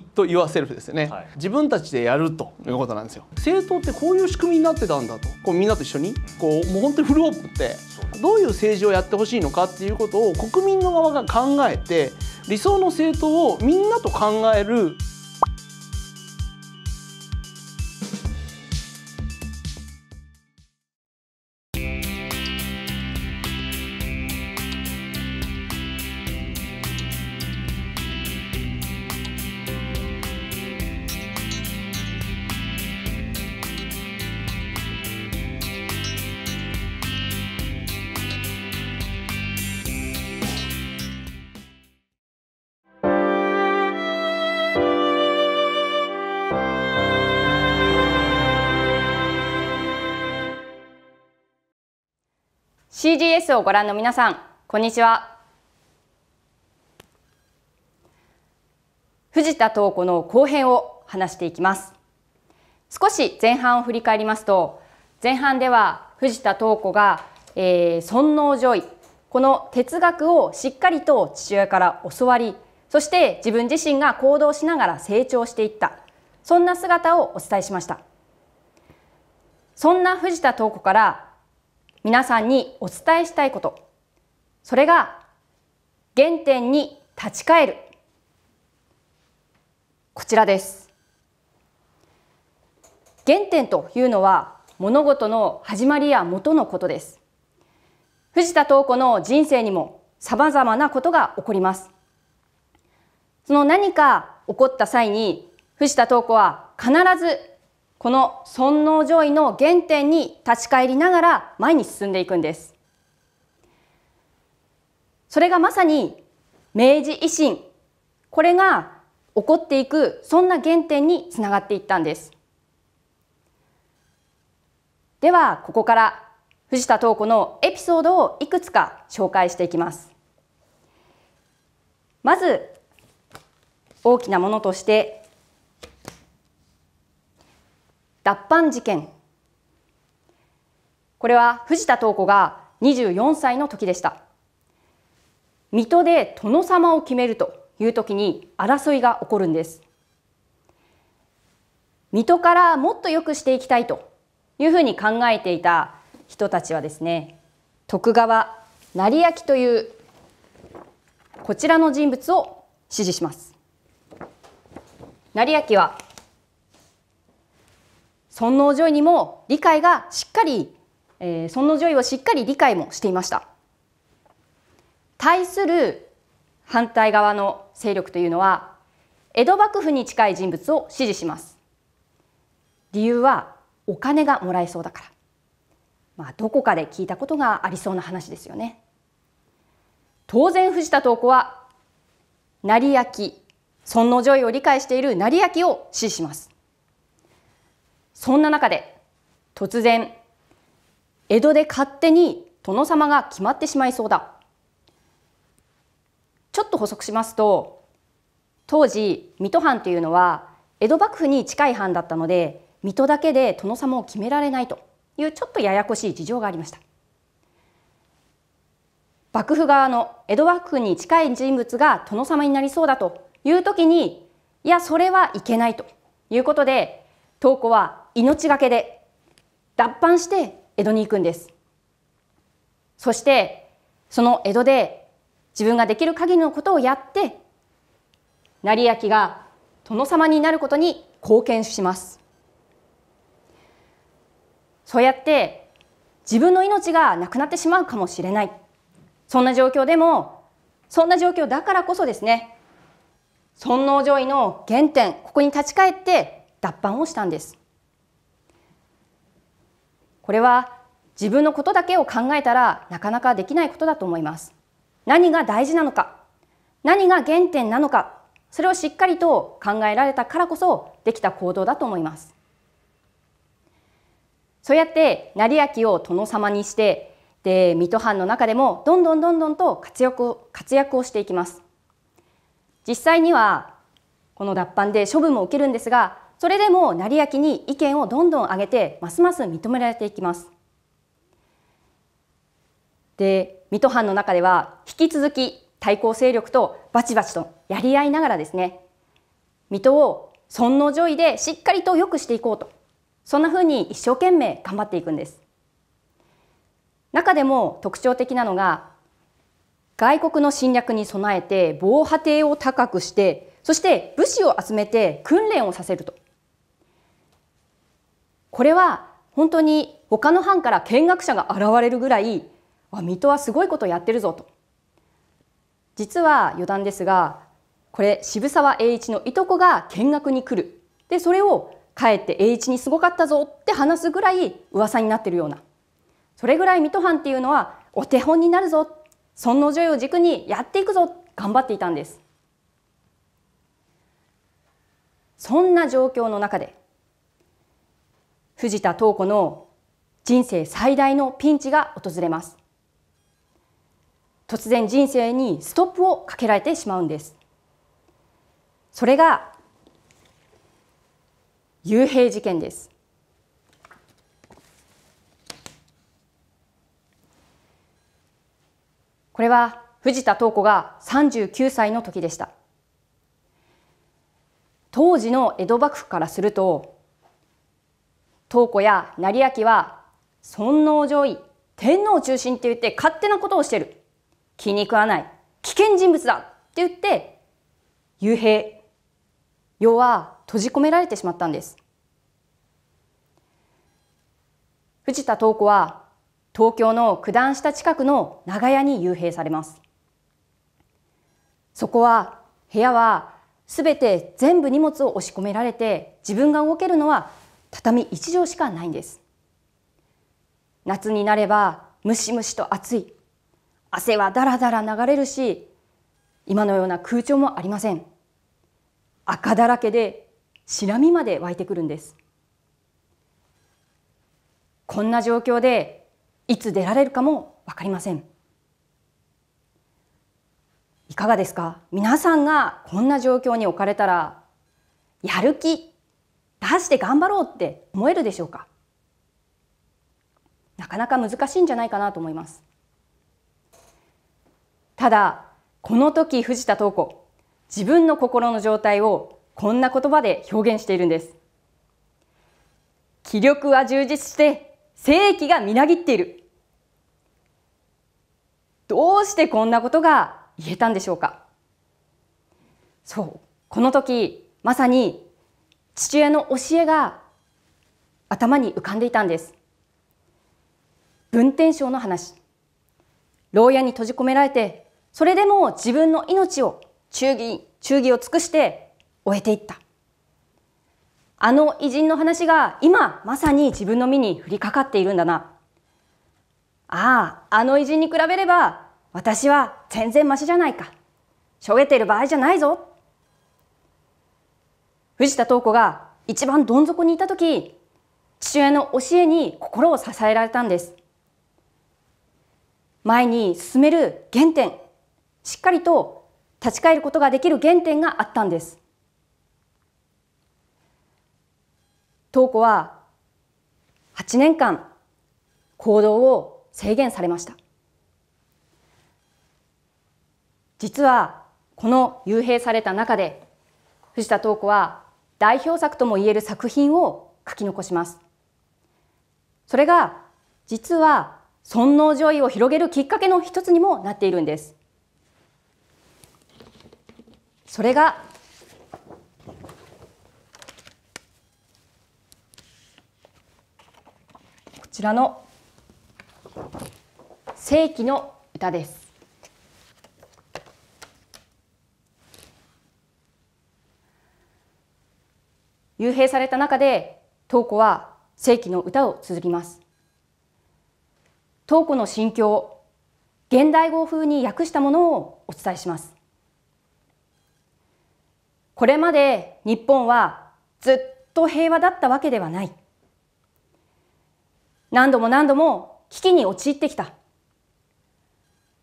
to y o u r s e ですよね、はい、自分たちでやるということなんですよ政党ってこういう仕組みになってたんだとこうみんなと一緒にこうもう本当にフルオープンってどういう政治をやってほしいのかっていうことを国民の側が考えて理想の政党をみんなと考える CGS をご覧の皆さんこんにちは藤田東子の後編を話していきます少し前半を振り返りますと前半では藤田東子が、えー、尊王攘夷この哲学をしっかりと父親から教わりそして自分自身が行動しながら成長していったそんな姿をお伝えしましたそんな藤田東子から皆さんにお伝えしたいことそれが原点に立ち返るこちらです原点というのは物事の始まりや元のことです藤田東子の人生にもさまざまなことが起こりますその何か起こった際に藤田東子は必ずこの尊王攘夷の原点に立ち返りながら前に進んでいくんですそれがまさに明治維新これが起こっていくそんな原点につながっていったんですではここから藤田東子のエピソードをいくつか紹介していきますまず大きなものとして脱藩事件これは藤田東子が24歳の時でした水戸で殿様を決めるという時に争いが起こるんです水戸からもっと良くしていきたいというふうに考えていた人たちはですね徳川成明というこちらの人物を支持します成明は尊王攘夷にも理解がしっかり、えー、尊王攘夷をしっかり理解もしていました対する反対側の勢力というのは江戸幕府に近い人物を支持します理由はお金がもらえそうだからまあどこかで聞いたことがありそうな話ですよね当然藤田東子は成明尊王攘夷を理解している成明を支持しますそんな中で突然江戸で勝手に殿様が決まってしまいそうだちょっと補足しますと当時水戸藩というのは江戸幕府に近い藩だったので水戸だけで殿様を決められないというちょっとややこしい事情がありました幕府側の江戸幕府に近い人物が殿様になりそうだという時にいやそれはいけないということで東子は命がけで脱藩して江戸に行くんですそしてその江戸で自分ができる限りのことをやって成明が殿様になることに貢献しますそうやって自分の命がなくなってしまうかもしれないそんな状況でもそんな状況だからこそですね尊王攘夷の原点ここに立ち返って脱藩をしたんですこれは自分のことだけを考えたらなかなかできないことだと思います。何が大事なのか、何が原点なのか、それをしっかりと考えられたからこそできた行動だと思います。そうやって成明を殿様にしてで水戸藩の中でもどんどんどんどんと活躍を活躍をしていきます実際にはこの脱藩で処分も受けるんですがそれでも成り明きに意見をどんどん上げてますます認められていきますで水戸藩の中では引き続き対抗勢力とバチバチとやり合いながらですね水戸を尊皇攘夷でしっかりと良くしていこうとそんなふうに一生懸命頑張っていくんです中でも特徴的なのが外国の侵略に備えて防波堤を高くしてそして武士を集めて訓練をさせるとこれは本当に他の藩から見学者が現れるぐらい水戸はすごいことやってるぞと実は余談ですがこれ渋沢栄一のいとこが見学に来るでそれをかえって栄一にすごかったぞって話すぐらい噂になってるようなそれぐらい水戸藩っていうのはお手本になるぞ尊皇女優を軸にやっていくぞ頑張っていたんですそんな状況の中で藤田東子の人生最大のピンチが訪れます突然人生にストップをかけられてしまうんですそれが幽閉事件ですこれは藤田東子が39歳の時でした当時の江戸幕府からすると東湖や成明は尊王攘夷天皇中心って言って勝手なことをしてる気に食わない危険人物だって言って幽閉世は閉じ込められてしまったんです藤田東子は東京の九段下近くの長屋に幽閉されますそこは部屋はすべて全部荷物を押し込められて自分が動けるのは畳1畳しかないんです夏になればムシムシと暑い汗はだらだら流れるし今のような空調もありません赤だらけで白みまで湧いてくるんですこんな状況でいつ出られるかも分かりませんいかがですか皆さんがこんな状況に置かれたらやる気出して頑張ろうって思えるでしょうかなかなか難しいんじゃないかなと思いますただこの時藤田東子自分の心の状態をこんな言葉で表現しているんです気力は充実して精液がみなぎっているどうしてこんなことが言えたんでしょうかそうこの時まさに父親の教えが頭に浮かんでいたんです文天章の話牢屋に閉じ込められてそれでも自分の命を忠義忠義を尽くして終えていったあの偉人の話が今まさに自分の身に降りかかっているんだなあああの偉人に比べれば私は全然ましじゃないかしょげている場合じゃないぞ藤田東子が一番どん底にいた時父親の教えに心を支えられたんです前に進める原点しっかりと立ち返ることができる原点があったんです東子は8年間行動を制限されました実はこの幽閉された中で藤田東子は代表作ともいえる作品を書き残しますそれが実は尊王攘夷を広げるきっかけの一つにもなっているんですそれがこちらの「世紀の歌」です幽閉された中で桃子は世紀の歌を綴ります桃子の心境現代語風に訳したものをお伝えしますこれまで日本はずっと平和だったわけではない何度も何度も危機に陥ってきた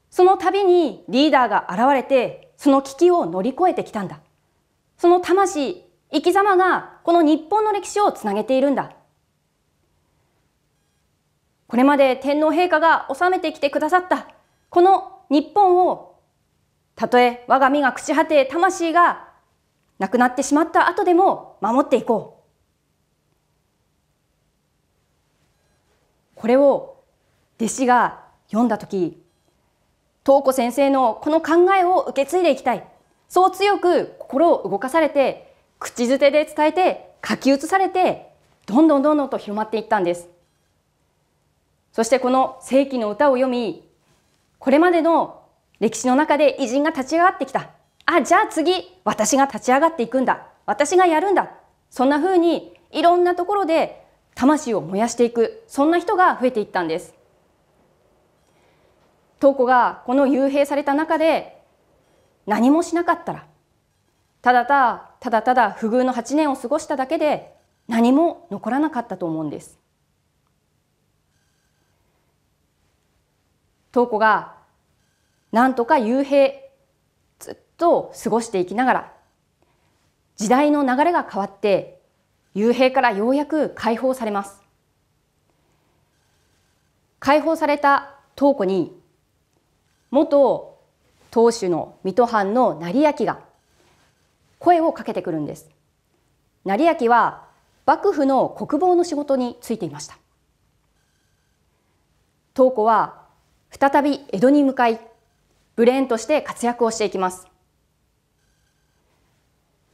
その度にリーダーが現れてその危機を乗り越えてきたんだその魂生き様がこの日本の歴史をつなげているんだこれまで天皇陛下が治めてきてくださったこの日本をたとえ我が身が朽ち果て魂がなくなってしまった後でも守っていこうこれを弟子が読んだ時東子先生のこの考えを受け継いでいきたいそう強く心を動かされて口づてで伝えて書き写されてどんどんどんどんと広まっていったんですそしてこの世紀の歌を読みこれまでの歴史の中で偉人が立ち上がってきたあじゃあ次私が立ち上がっていくんだ私がやるんだそんなふうにいろんなところで魂を燃やしていくそんな人が増えていったんです東子がこの幽閉された中で何もしなかったらただただただただ不遇の8年を過ごしただけで何も残らなかったと思うんです瞳子がなんとか幽閉ずっと過ごしていきながら時代の流れが変わって幽閉からようやく解放されます解放された瞳子に元当主の水戸藩の成明が声をかけてくるんです成明は幕府の国防の仕事についていました東子は再び江戸に向かいブレーンとして活躍をしていきます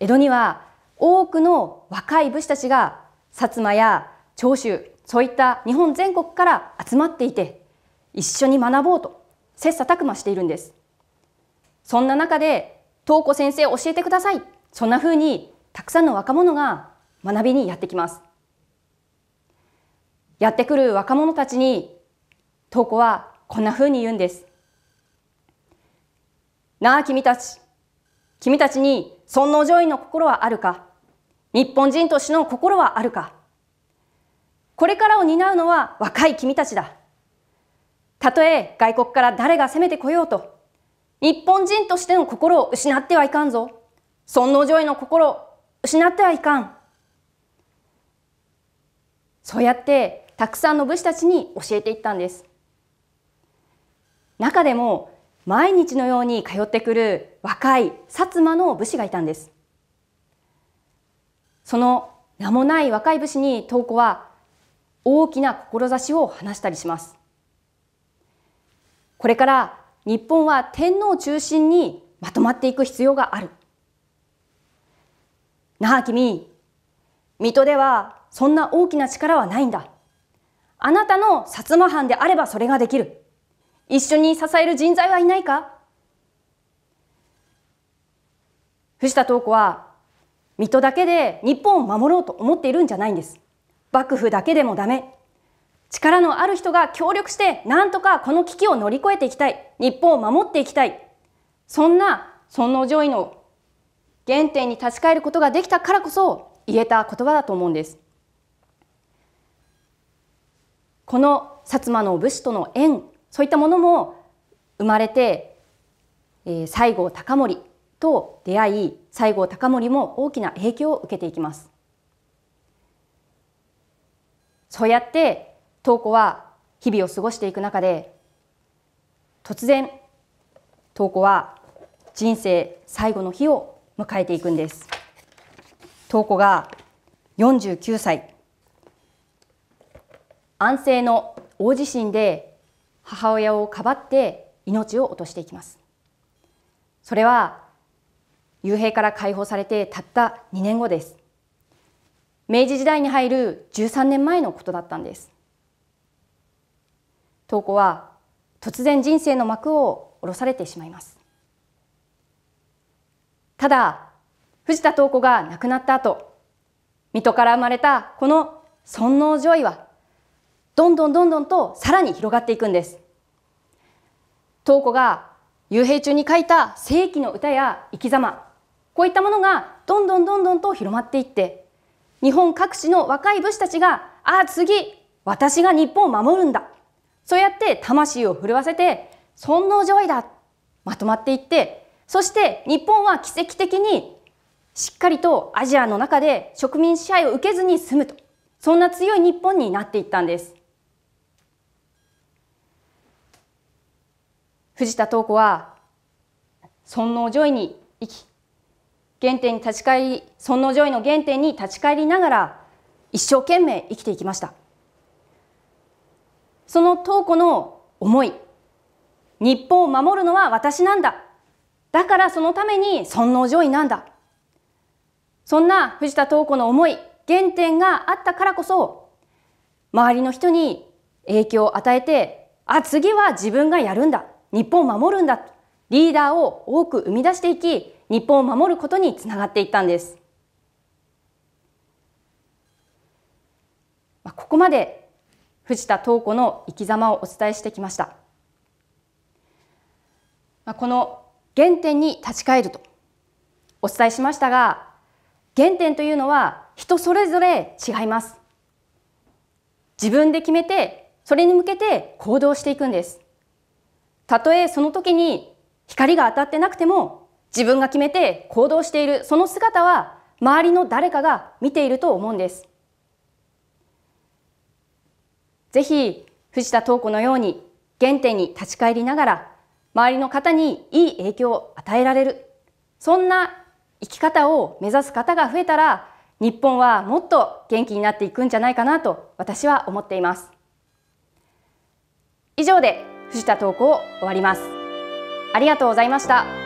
江戸には多くの若い武士たちが薩摩や長州そういった日本全国から集まっていて一緒に学ぼうと切磋琢磨しているんですそんな中で東子先生教えてくださいそんな風にたくさんの若者が学びにやってきますやってくる若者たちにトーコはこんな風に言うんですなあ君たち君たちに尊王攘夷の心はあるか日本人としての心はあるかこれからを担うのは若い君たちだたとえ外国から誰が攻めてこようと日本人としての心を失ってはいかんぞ尊王攘夷の心失ってはいかんそうやってたくさんの武士たちに教えていったんです中でも毎日のように通ってくる若い薩摩の武士がいたんですその名もない若い武士に東子は大きな志を話したりしますこれから日本は天皇中心にまとまっていく必要があるなあ君、水戸ではそんな大きな力はないんだ。あなたの薩摩藩であればそれができる。一緒に支える人材はいないか藤田東子は水戸だけで日本を守ろうと思っているんじゃないんです。幕府だけでもダメ。力のある人が協力してなんとかこの危機を乗り越えていきたい。日本を守っていきたい。そんな尊皇攘夷の原点に立ち返ることができたからこそ言えた言葉だと思うんですこの薩摩の武士との縁そういったものも生まれて、えー、西郷隆盛と出会い西郷隆盛も大きな影響を受けていきますそうやって東子は日々を過ごしていく中で突然東子は人生最後の日を迎えていくんです東子が49歳安政の大地震で母親をかばって命を落としていきますそれは幽閉から解放されてたった2年後です明治時代に入る13年前のことだったんです東子は突然人生の幕を下ろされてしまいますただ藤田東子が亡くなった後水戸から生まれたこの尊王攘夷はどんどんどんどんとさらに広がっていくんです東子が幽閉中に書いた世紀の歌や生き様こういったものがどんどんどんどんと広まっていって日本各地の若い武士たちがああ次私が日本を守るんだそうやって魂を震わせて尊王攘夷だまとまっていってそして日本は奇跡的にしっかりとアジアの中で植民支配を受けずに済むとそんな強い日本になっていったんです藤田東子は尊王攘夷に生き原点に立ち返り尊王攘夷の原点に立ち返りながら一生懸命生きていきましたその東子の思い日本を守るのは私なんだだからそのために尊王攘夷なんだそんな藤田東子の思い原点があったからこそ周りの人に影響を与えてあ次は自分がやるんだ日本を守るんだリーダーを多く生み出していき日本を守ることにつながっていったんです。ここまで藤田東子の生き様をお伝えしてきました。この原点に立ち返るとお伝えしましたが原点というのは人それぞれ違います自分で決めてそれに向けて行動していくんですたとえその時に光が当たってなくても自分が決めて行動しているその姿は周りの誰かが見ていると思うんですぜひ藤田東子のように原点に立ち返りながら周りの方にいい影響を与えられるそんな生き方を目指す方が増えたら日本はもっと元気になっていくんじゃないかなと私は思っています以上で藤田投稿を終わりますありがとうございました